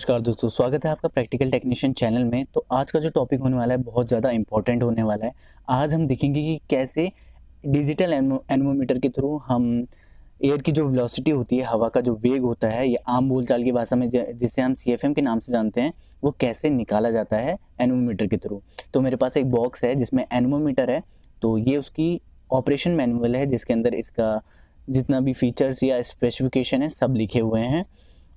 नमस्कार दोस्तों स्वागत है आपका प्रैक्टिकल टेक्नीशियन चैनल में तो आज का जो टॉपिक होने वाला है बहुत ज़्यादा इंपॉर्टेंट होने वाला है आज हम देखेंगे कि कैसे डिजिटल एनमोमीटर के थ्रू हम एयर की जो वेलोसिटी होती है हवा का जो वेग होता है या आम बोलचाल की भाषा में जिसे हम सी के नाम से जानते हैं वो कैसे निकाला जाता है एनमोमीटर के थ्रू तो मेरे पास एक बॉक्स है जिसमें एनमोमीटर है तो ये उसकी ऑपरेशन मैनुअल है जिसके अंदर इसका जितना भी फीचर्स या स्पेसिफिकेशन है सब लिखे हुए हैं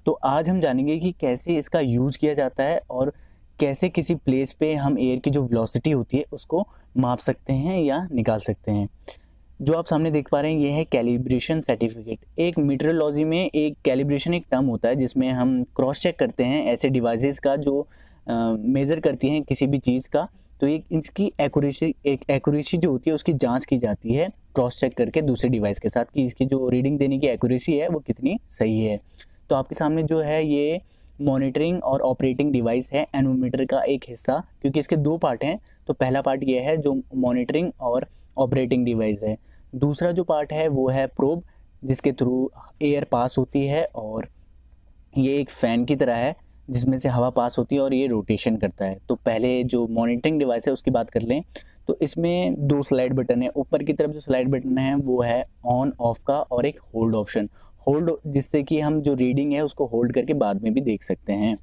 तो आज हम जानेंगे कि कैसे इसका यूज किया जाता है और कैसे किसी प्लेस पे हम एयर की जो वेलोसिटी होती है उसको माप सकते हैं या निकाल सकते हैं जो आप सामने देख पा रहे हैं ये है कैलिब्रेशन सर्टिफिकेट एक मीटरोलॉजी में एक कैलिब्रेशन एक टर्म होता है जिसमें हम क्रॉस चेक करते हैं ऐसे डिवाइसेस का जो मेज़र करती हैं किसी भी चीज़ का तो एक इसकी एक्यूरेसी एक एक्यूरेसी जो होती है उसकी जांच की जाती है क्रॉस चेक करके दूसरे डिवाइस के साथ कि इसकी जो रीडिंग देने की एक्यूरेसी है वो कितनी सही है तो आपके सामने जो है ये मॉनिटरिंग और ऑपरेटिंग डिवाइस है एनोमीटर का एक हिस्सा क्योंकि इसके दो पार्ट हैं तो पहला पार्ट ये है जो मॉनिटरिंग और ऑपरेटिंग डिवाइस है दूसरा जो पार्ट है वो है प्रोब जिसके थ्रू एयर पास होती है और ये एक फ़ैन की तरह है जिसमें से हवा पास होती है और ये रोटेशन करता है तो पहले जो मॉनिटरिंग डिवाइस है उसकी बात कर लें तो इसमें दो स्लाइड बटन है ऊपर की तरफ जो स्लाइड बटन है वो है ऑन ऑफ का और एक होल्ड ऑप्शन होल्ड जिससे कि हम जो रीडिंग है उसको होल्ड करके बाद में भी देख सकते हैं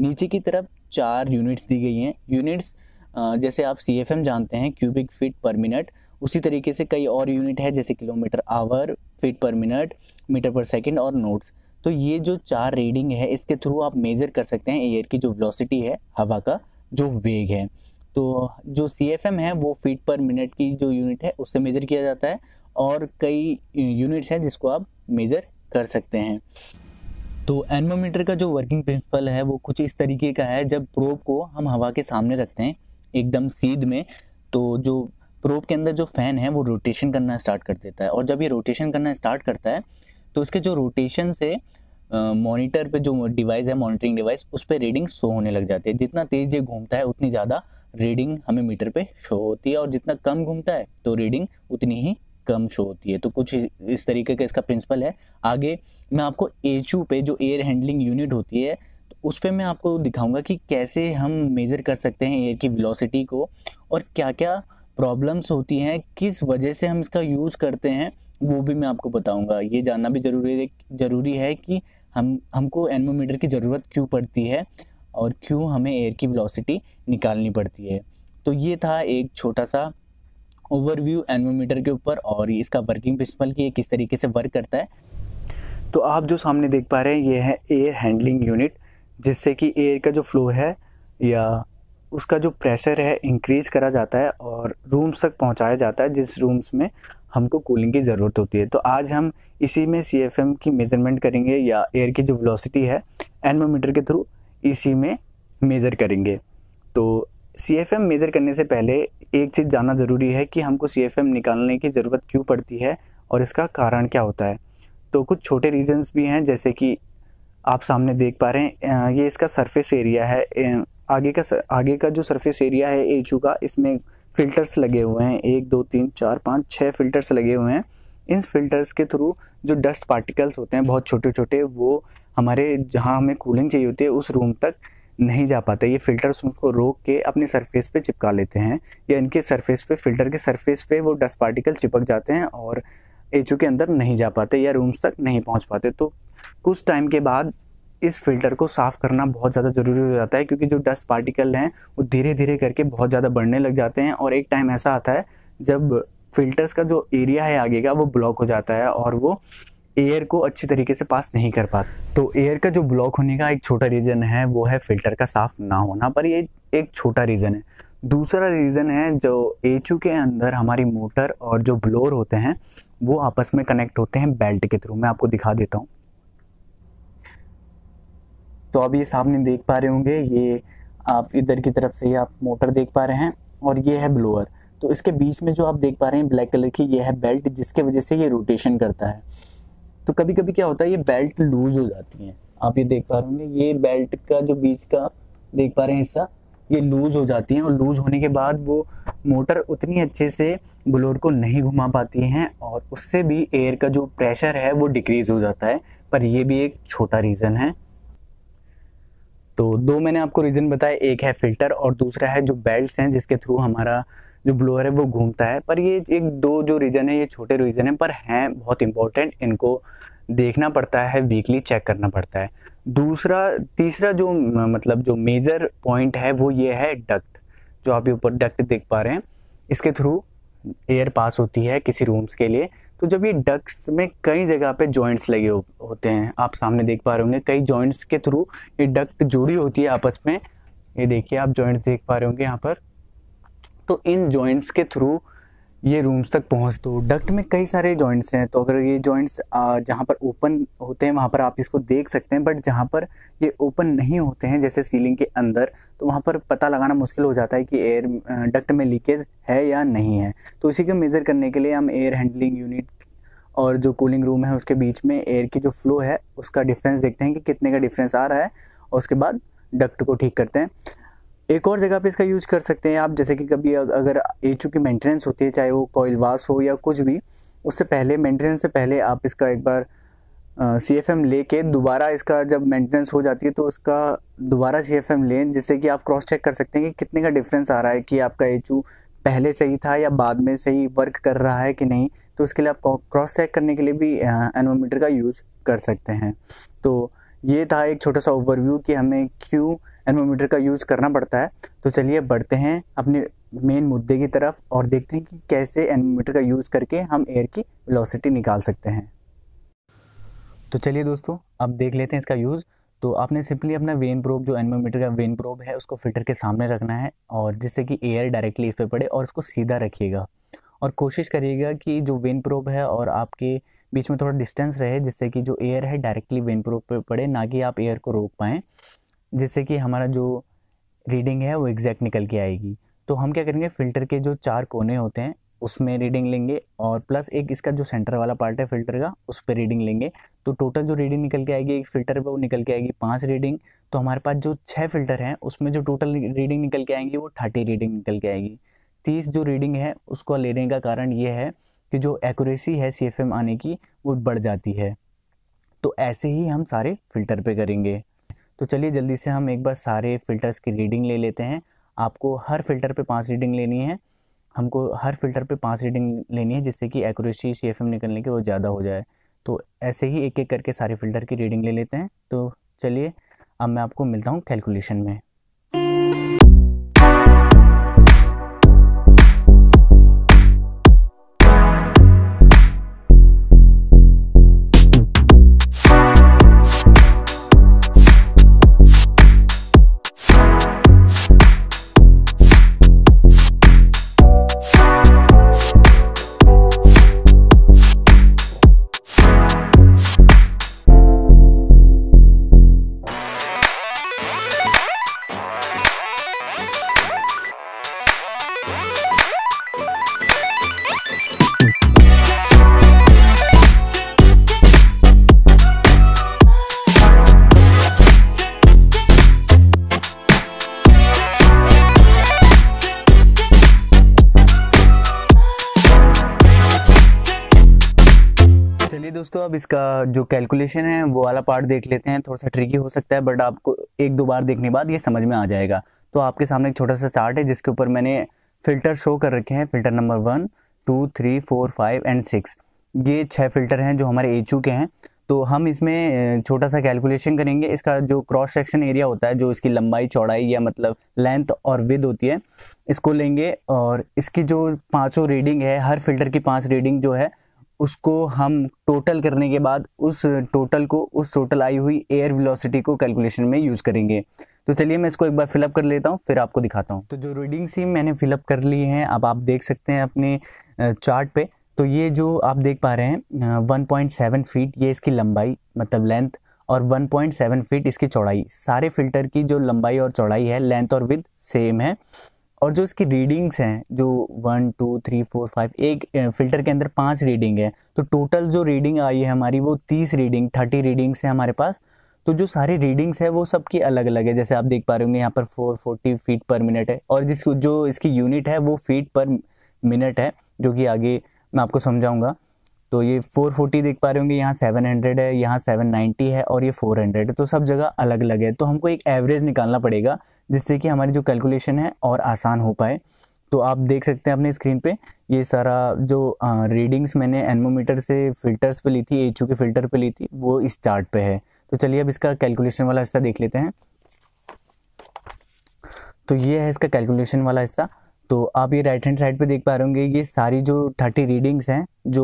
नीचे की तरफ चार यूनिट्स दी गई हैं यूनिट्स जैसे आप सी जानते हैं क्यूबिक फीट पर मिनट उसी तरीके से कई और यूनिट है जैसे किलोमीटर आवर फीट पर मिनट मीटर पर सेकेंड और नोट्स तो ये जो चार रीडिंग है इसके थ्रू आप मेज़र कर सकते हैं एयर की जो वेलोसिटी है हवा का जो वेग है तो जो सी है वो फीट पर मिनट की जो यूनिट है उससे मेज़र किया जाता है और कई यूनिट्स हैं जिसको आप मेज़र कर सकते हैं तो एनमोमीटर का जो वर्किंग प्रिंसिपल है वो कुछ इस तरीके का है जब प्रोब को हम हवा के सामने रखते हैं एकदम सीध में तो जो प्रोब के अंदर जो फ़ैन है वो रोटेशन करना स्टार्ट कर देता है और जब ये रोटेशन करना स्टार्ट करता है तो उसके जो रोटेशन से मॉनिटर पे जो डिवाइस है मॉनिटरिंग डिवाइस उस पर रीडिंग शो होने लग जाती है जितना तेज़ ये घूमता है उतनी ज़्यादा रीडिंग हमें मीटर पे शो होती है और जितना कम घूमता है तो रीडिंग उतनी ही कम शो होती है तो कुछ इस, तरीके का इसका प्रिंसिपल है आगे मैं आपको एचू पे जो एयर हैंडलिंग यूनिट होती है तो उस पर मैं आपको दिखाऊंगा कि कैसे हम मेज़र कर सकते हैं एयर की वेलोसिटी को और क्या क्या प्रॉब्लम्स होती हैं किस वजह से हम इसका यूज़ करते हैं वो भी मैं आपको बताऊंगा ये जानना भी ज़रूरी ज़रूरी है कि हम हमको एनमोमीटर की ज़रूरत क्यों पड़ती है और क्यों हमें एयर की वेलोसिटी निकालनी पड़ती है तो ये था एक छोटा सा ओवरव्यू एनमोमीटर के ऊपर और इसका वर्किंग प्रिंसिपल कि ये किस तरीके से वर्क करता है तो आप जो सामने देख पा रहे हैं ये है एयर हैंडलिंग यूनिट जिससे कि एयर का जो फ्लो है या उसका जो प्रेशर है इंक्रीज करा जाता है और रूम्स तक पहुंचाया जाता है जिस रूम्स में हमको कूलिंग की ज़रूरत होती है तो आज हम इसी में सी एफ एम की मेज़रमेंट करेंगे या एयर की जो वेलोसिटी है एनमोमीटर के थ्रू इसी में मेज़र करेंगे तो सी एफ एम मेज़र करने से पहले एक चीज़ जानना ज़रूरी है कि हमको सी निकालने की ज़रूरत क्यों पड़ती है और इसका कारण क्या होता है तो कुछ छोटे रीजंस भी हैं जैसे कि आप सामने देख पा रहे हैं ये इसका सरफेस एरिया है आगे का आगे का जो सरफेस एरिया है यू का इसमें फ़िल्टर्स लगे हुए हैं एक दो तीन चार पाँच छः फ़िल्टर्स लगे हुए हैं इन फिल्टर्स के थ्रू जो डस्ट पार्टिकल्स होते हैं बहुत छोटे छोटे वो हमारे जहाँ हमें कूलिंग चाहिए होती है उस रूम तक नहीं जा पाते ये फिल्टर्स उनको रोक के अपनी सरफेस पे चिपका लेते हैं या इनके सरफेस पे फिल्टर के सरफेस पे वो डस्ट पार्टिकल चिपक जाते हैं और एचू के अंदर नहीं जा पाते या रूम्स तक नहीं पहुंच पाते तो कुछ टाइम के बाद इस फिल्टर को साफ़ करना बहुत ज़्यादा ज़रूरी हो जाता है क्योंकि जो डस्ट पार्टिकल हैं वो धीरे धीरे करके बहुत ज़्यादा बढ़ने लग जाते हैं और एक टाइम ऐसा आता है जब फिल्टर्स का जो एरिया है आगे का वो ब्लॉक हो जाता है और वो एयर को अच्छी तरीके से पास नहीं कर पाते तो एयर का जो ब्लॉक होने का एक छोटा रीज़न है वो है फिल्टर का साफ ना होना पर ये एक छोटा रीज़न है दूसरा रीज़न है जो एच के अंदर हमारी मोटर और जो ब्लोर होते हैं वो आपस में कनेक्ट होते हैं बेल्ट के थ्रू मैं आपको दिखा देता हूँ तो आप ये सामने देख पा रहे होंगे ये आप इधर की तरफ से ही आप मोटर देख पा रहे हैं और ये है ब्लोअर तो इसके बीच में जो आप देख पा रहे हैं ब्लैक कलर की ये है बेल्ट जिसके वजह से ये रोटेशन करता है तो कभी कभी क्या होता है ये बेल्ट लूज हो जाती है आप ये देख पा रहे होंगे ये बेल्ट का जो बीच का देख पा रहे हैं हिस्सा ये लूज हो जाती है और लूज होने के बाद वो मोटर उतनी अच्छे से ब्लोर को नहीं घुमा पाती हैं और उससे भी एयर का जो प्रेशर है वो डिक्रीज़ हो जाता है पर यह भी एक छोटा रीज़न है तो दो मैंने आपको रीज़न बताया एक है फिल्टर और दूसरा है जो बेल्ट हैं जिसके थ्रू हमारा जो ब्लोअर है वो घूमता है पर ये एक दो जो रीज़न है ये छोटे रीज़न हैं पर हैं बहुत इंपॉर्टेंट इनको देखना पड़ता है वीकली चेक करना पड़ता है दूसरा तीसरा जो मतलब जो मेजर पॉइंट है वो ये है डक्ट जो आप ये ऊपर डक्ट देख पा रहे हैं इसके थ्रू एयर पास होती है किसी रूम्स के लिए तो जब ये डक्ट्स में कई जगह पे जॉइंट्स लगे हो, होते हैं आप सामने देख पा रहे होंगे कई जॉइंट्स के थ्रू ये डक्ट जुड़ी होती है आपस में ये देखिए आप जॉइंट्स देख पा रहे होंगे यहाँ पर तो इन जॉइंट्स के थ्रू ये रूम्स तक पहुंच तो डक्ट में कई सारे जॉइंट्स हैं तो अगर ये जॉइंट्स जहाँ पर ओपन होते हैं वहाँ पर आप इसको देख सकते हैं बट जहाँ पर ये ओपन नहीं होते हैं जैसे सीलिंग के अंदर तो वहाँ पर पता लगाना मुश्किल हो जाता है कि एयर डक्ट में लीकेज है या नहीं है तो इसी को मेज़र करने के लिए हम एयर हैंडलिंग यूनिट और जो कूलिंग रूम है उसके बीच में एयर की जो फ्लो है उसका डिफरेंस देखते हैं कि कितने का डिफरेंस आ रहा है और उसके बाद डक्ट को ठीक करते हैं एक और जगह पे इसका यूज कर सकते हैं आप जैसे कि कभी अगर एचू की मेंटेनेंस होती है चाहे वो कॉयल वास हो या कुछ भी उससे पहले मेंटेनेंस से पहले आप इसका एक बार सी एफ एम ले कर दोबारा इसका जब मेंटेनेंस हो जाती है तो उसका दोबारा सी एफ एम लें जिससे कि आप क्रॉस चेक कर सकते हैं कि कितने का डिफरेंस आ रहा है कि आपका एचू पहले सही था या बाद में सही वर्क कर रहा है कि नहीं तो उसके लिए आप क्रॉस चेक करने के लिए भी एनोमीटर का यूज कर सकते हैं तो ये था एक छोटा सा ओवरव्यू कि हमें क्यों एनमोमीटर का यूज़ करना पड़ता है तो चलिए बढ़ते हैं अपने मेन मुद्दे की तरफ और देखते हैं कि कैसे एनमोमीटर का यूज़ करके हम एयर की वेलोसिटी निकाल सकते हैं तो चलिए दोस्तों अब देख लेते हैं इसका यूज़ तो आपने सिंपली अपना वेन प्रोब जो एनमोमीटर का वेन प्रोब है उसको फिल्टर के सामने रखना है और जिससे कि एयर डायरेक्टली इस पर पड़े और इसको सीधा रखिएगा और कोशिश करिएगा कि जो वेन प्रोब है और आपके बीच में थोड़ा डिस्टेंस रहे जिससे कि जो एयर है डायरेक्टली वेन प्रोब पे पड़े ना कि आप एयर को रोक पाएँ जिससे कि हमारा जो रीडिंग है वो एग्जैक्ट निकल के आएगी तो हम क्या करेंगे फ़िल्टर के जो चार कोने होते हैं उसमें रीडिंग लेंगे और प्लस एक इसका जो सेंटर वाला पार्ट है फ़िल्टर का उस पर रीडिंग लेंगे तो टोटल जो रीडिंग निकल के आएगी एक फ़िल्टर पर वो निकल के आएगी पाँच रीडिंग तो हमारे पास जो छः फ़िल्टर हैं उसमें जो टोटल रीडिंग निकल के आएंगी वो थर्टी रीडिंग निकल के आएगी तीस जो रीडिंग है उसको लेने का कारण ये है कि जो एक्यूरेसी है सी आने की वो बढ़ जाती है तो ऐसे ही हम सारे फ़िल्टर पर करेंगे तो चलिए जल्दी से हम एक बार सारे फ़िल्टर्स की रीडिंग ले लेते हैं आपको हर फिल्टर पे पांच रीडिंग लेनी है हमको हर फिल्टर पे पांच रीडिंग लेनी है जिससे कि एक्यूरेसी सी एफ निकलने की वो ज़्यादा हो जाए तो ऐसे ही एक एक करके सारे फ़िल्टर की रीडिंग ले लेते हैं तो चलिए अब मैं आपको मिलता हूँ कैलकुलेशन में दोस्तों अब इसका जो कैलकुलेशन है वो वाला पार्ट देख लेते हैं थोड़ा सा ट्रिकी हो सकता है बट आपको एक दो बार देखने बाद ये समझ में आ जाएगा तो आपके सामने एक छोटा सा चार्ट है जिसके ऊपर मैंने फ़िल्टर शो कर रखे हैं filter number one two three four five and six ये छः फ़िल्टर हैं जो हमारे एच के हैं तो हम इसमें छोटा सा कैलकुलेशन करेंगे इसका जो क्रॉस सेक्शन एरिया होता है जो इसकी लंबाई चौड़ाई या मतलब लेंथ और विद होती है इसको लेंगे और इसकी जो पांचों रीडिंग है हर फिल्टर की पांच रीडिंग जो है उसको हम टोटल करने के बाद उस टोटल को उस टोटल आई हुई एयर वेलोसिटी को कैलकुलेशन में यूज़ करेंगे तो चलिए मैं इसको एक बार फिलअप कर लेता हूँ फिर आपको दिखाता हूँ तो जो रीडिंग्स ही मैंने फिलअप कर ली हैं अब आप देख सकते हैं अपने चार्ट पे तो ये जो आप देख पा रहे हैं 1.7 फीट ये इसकी लंबाई मतलब लेंथ और 1.7 फीट इसकी चौड़ाई सारे फिल्टर की जो लंबाई और चौड़ाई है लेंथ और विथ सेम है और जो इसकी रीडिंग्स हैं जो one two three four five एक फ़िल्टर के अंदर पांच रीडिंग है तो टोटल जो रीडिंग आई है हमारी वो तीस रीडिंग थर्टी रीडिंग्स हैं हमारे पास तो जो सारी रीडिंग्स है वो सबकी अलग अलग है जैसे आप देख पा रहे होंगे यहाँ पर फोर फोर्टी फीट पर मिनट है और जिस जो इसकी यूनिट है वो फीट पर मिनट है जो कि आगे मैं आपको समझाऊँगा तो ये 440 देख पा रहे होंगे यहाँ 700 है यहाँ 790 है और ये 400 है तो सब जगह अलग अलग है तो हमको एक एवरेज निकालना पड़ेगा जिससे कि हमारी जो कैलकुलेशन है और आसान हो पाए तो आप देख सकते हैं अपने स्क्रीन पे ये सारा जो रीडिंग्स मैंने एनमोमीटर से फिल्टर्स पे ली थी एच के फिल्टर पे ली थी वो इस चार्ट पे है तो चलिए अब इसका कैलकुलेशन वाला हिस्सा देख लेते हैं तो ये है इसका कैलकुलेशन वाला हिस्सा तो आप ये राइट हैंड साइड पे देख पा रहे होंगे ये सारी जो थर्टी रीडिंग्स हैं जो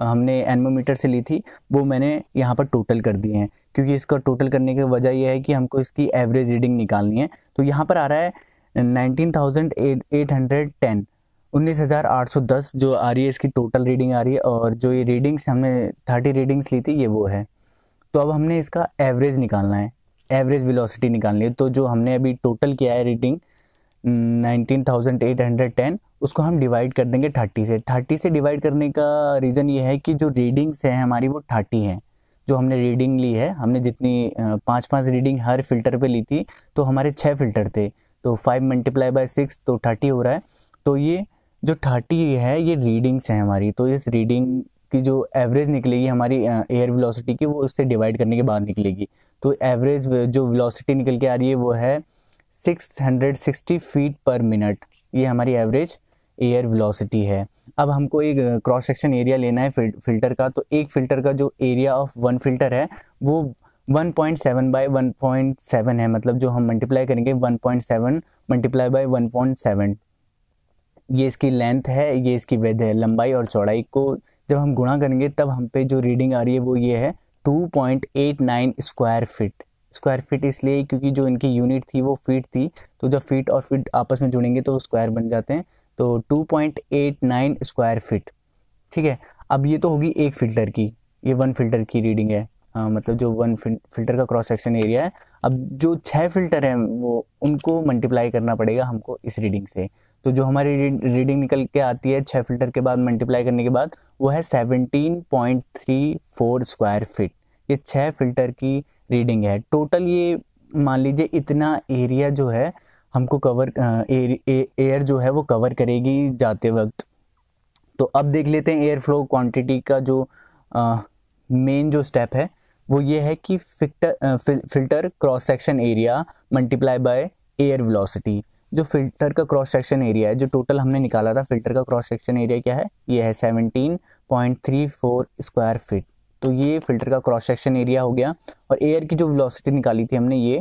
हमने एनमोमीटर से ली थी वो मैंने यहाँ पर टोटल कर दिए हैं क्योंकि इसका टोटल करने की वजह यह है कि हमको इसकी एवरेज रीडिंग निकालनी है तो यहाँ पर आ रहा है nineteen thousand eight hundred ten उन्नीस हज़ार आठ सौ दस जो आ रही है इसकी टोटल रीडिंग आ रही है और जो ये रीडिंग्स हमने थर्टी रीडिंग्स ली थी ये वो है तो अब हमने इसका एवरेज निकालना है एवरेज वेलोसिटी निकालनी है तो जो हमने अभी टोटल किया है रीडिंग 19,810 उसको हम डिवाइड कर देंगे 30 से 30 से डिवाइड करने का रीज़न ये है कि जो रीडिंग्स हैं हमारी वो 30 हैं जो हमने रीडिंग ली है हमने जितनी पाँच पाँच रीडिंग हर फिल्टर पे ली थी तो हमारे छः फिल्टर थे तो फाइव मल्टीप्लाई बाय सिक्स तो थर्टी हो रहा है तो ये जो थर्टी है ये रीडिंग्स हैं हमारी तो इस रीडिंग की जो एवरेज निकलेगी हमारी एयर वेलोसिटी की वो उससे डिवाइड करने के बाद निकलेगी तो एवरेज जो वेलोसिटी निकल के आ रही है वो है 660 फीट पर मिनट ये हमारी एवरेज एयर वेलोसिटी है अब हमको एक क्रॉस सेक्शन एरिया लेना है फिल्टर का तो एक फिल्टर का जो एरिया ऑफ वन फिल्टर है वो 1.7 point seven by one point seven है मतलब जो हम मल्टीप्लाई करेंगे 1.7 point seven multiply by one ये इसकी लेंथ है ये इसकी वेद है लंबाई और चौड़ाई को जब हम गुणा करेंगे तब हम पे जो रीडिंग आ रही है वो ये है 2.89 स्क्वायर फिट स्क्वायर फीट इसलिए क्योंकि जो इनकी यूनिट थी वो फीट थी तो जब फीट और फीट आपस में जुड़ेंगे तो स्क्वायर बन जाते हैं तो 2.89 स्क्वायर फीट ठीक है अब ये तो होगी एक फिल्टर की ये वन फिल्टर की रीडिंग है आ, हाँ, मतलब जो वन फिल्टर का क्रॉस सेक्शन एरिया है अब जो छः फिल्टर हैं वो उनको मल्टीप्लाई करना पड़ेगा हमको इस रीडिंग से तो जो हमारी रीडिंग निकल के आती है छः फिल्टर के बाद मल्टीप्लाई करने के बाद वो है seventeen point three four square feet ये छः फिल्टर की रीडिंग है टोटल ये मान लीजिए इतना एरिया जो है हमको कवर एयर एयर जो है वो कवर करेगी जाते वक्त तो अब देख लेते हैं एयर फ्लो क्वांटिटी का जो मेन जो स्टेप है वो ये है कि filter filter cross section area multiply by air velocity जो फिल्टर का क्रॉस सेक्शन एरिया है जो टोटल हमने निकाला था फिल्टर का क्रॉस सेक्शन एरिया क्या है ये है seventeen point three four square feet तो ये फिल्टर का क्रॉस सेक्शन एरिया हो गया और एयर की जो वेलोसिटी निकाली थी हमने ये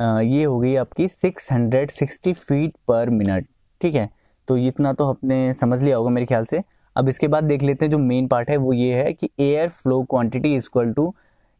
आ, ये हो गई आपकी 660 फीट पर मिनट ठीक है तो इतना तो आपने समझ लिया होगा मेरे ख्याल से अब इसके बाद देख लेते हैं जो मेन पार्ट है वो ये है कि air flow quantity equal to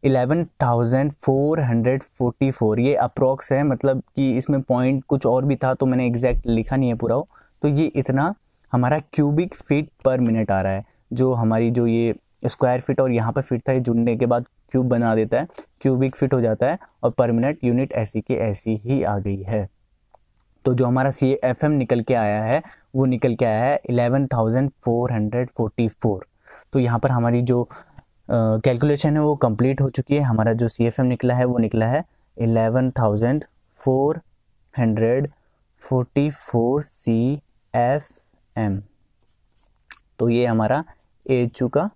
11,444 ये अप्रॉक्स है मतलब कि इसमें पॉइंट कुछ और भी था तो मैंने एग्जैक्ट लिखा नहीं है पूरा तो ये इतना हमारा क्यूबिक फीट पर मिनट आ रहा है जो हमारी जो ये स्क्वायर फिट और यहाँ पर फिट था ये जुड़ने के बाद क्यूब बना देता है क्यूबिक फिट हो जाता है और परमानेंट यूनिट ऐसी की ऐसी ही आ गई है तो जो हमारा सी एफ एम निकल के आया है वो निकल के आया है eleven thousand four hundred forty four तो यहाँ पर हमारी जो कैलकुलेशन uh, है वो कंप्लीट हो चुकी है हमारा जो सी एफ एम निकला है वो निकला है eleven thousand four hundred forty four C F M तो ये हमारा ए चुका का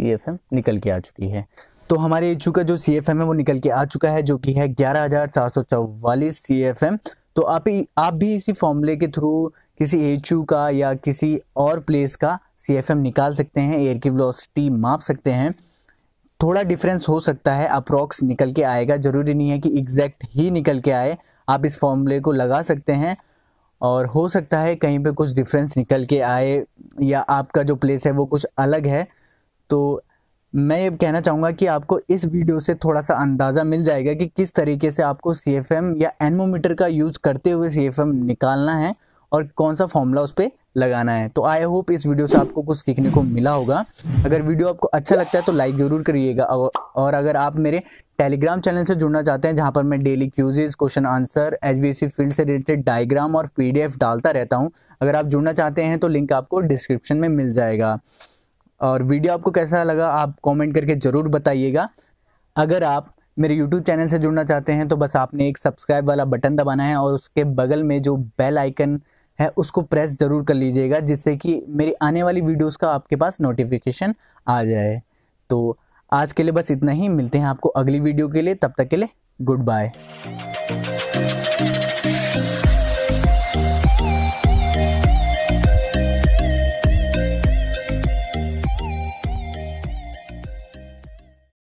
सी निकल के आ चुकी है तो हमारे यू का जो सी एफ एम है वो निकल के आ चुका है जो कि है ग्यारह हजार चार सौ चौवालीस सी एफ एम तो आप आप भी इसी फॉर्मूले के थ्रू किसी एच यू का या किसी और प्लेस का सी एफ एम निकाल सकते हैं एयर की वेलोसिटी माप सकते हैं थोड़ा डिफरेंस हो सकता है अप्रॉक्स निकल के आएगा ज़रूरी नहीं है कि एग्जैक्ट ही निकल के आए आप इस फॉर्मूले को लगा सकते हैं और हो सकता है कहीं पे कुछ डिफरेंस निकल के आए या आपका जो प्लेस है वो कुछ अलग है तो मैं ये कहना चाहूँगा कि आपको इस वीडियो से थोड़ा सा अंदाज़ा मिल जाएगा कि किस तरीके से आपको सी या एनमोमीटर का यूज़ करते हुए सी निकालना है और कौन सा फॉर्मूला उस पर लगाना है तो आई होप इस वीडियो से आपको कुछ सीखने को मिला होगा अगर वीडियो आपको अच्छा लगता है तो लाइक ज़रूर करिएगा और अगर आप मेरे टेलीग्राम चैनल से जुड़ना चाहते हैं जहाँ पर मैं daily quizzes question answer H field से रिलेटेड डायग्राम और एफ डालता रहता हूँ अगर आप जुड़ना चाहते हैं तो लिंक आपको डिस्क्रिप्शन में मिल जाएगा और वीडियो आपको कैसा लगा आप कमेंट करके ज़रूर बताइएगा अगर आप मेरे यूट्यूब चैनल से जुड़ना चाहते हैं तो बस आपने एक सब्सक्राइब वाला बटन दबाना है और उसके बगल में जो बेल आइकन है उसको प्रेस ज़रूर कर लीजिएगा जिससे कि मेरी आने वाली वीडियोज़ का आपके पास नोटिफिकेशन आ जाए तो आज के लिए बस इतना ही मिलते हैं आपको अगली वीडियो के लिए तब तक के लिए गुड बाय